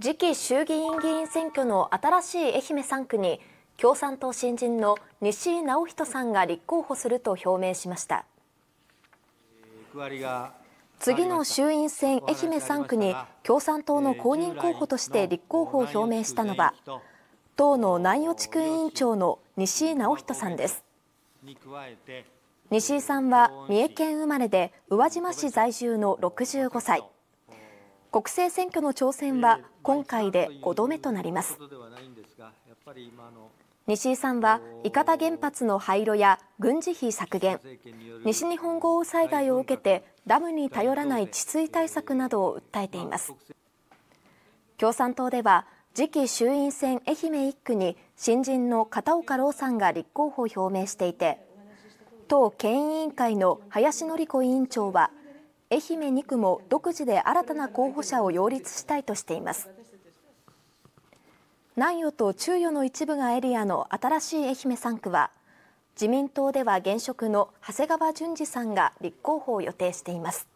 次期衆議院議員選挙の新しい愛媛3区に共産党新人の西井直人さんが立候補すると表明しました次の衆院選愛媛3区に共産党の公認候補として立候補を表明したのは党の南予地区委員長の西井直人さんです西井さんは三重県生まれで宇和島市在住の65歳国政選挙の挑戦は今回で5度目となります。西井さんは伊方原発の廃炉や軍事費削減西日本豪雨災害を受けてダムに頼らない治水対策などを訴えています共産党では次期衆院選愛媛1区に新人の片岡朗さんが立候補を表明していて党県委員会の林紀子委員長は愛媛2区も独自で新たな候補者を擁立したいとしています南予と中予の一部がエリアの新しい愛媛3区は自民党では現職の長谷川淳二さんが立候補を予定しています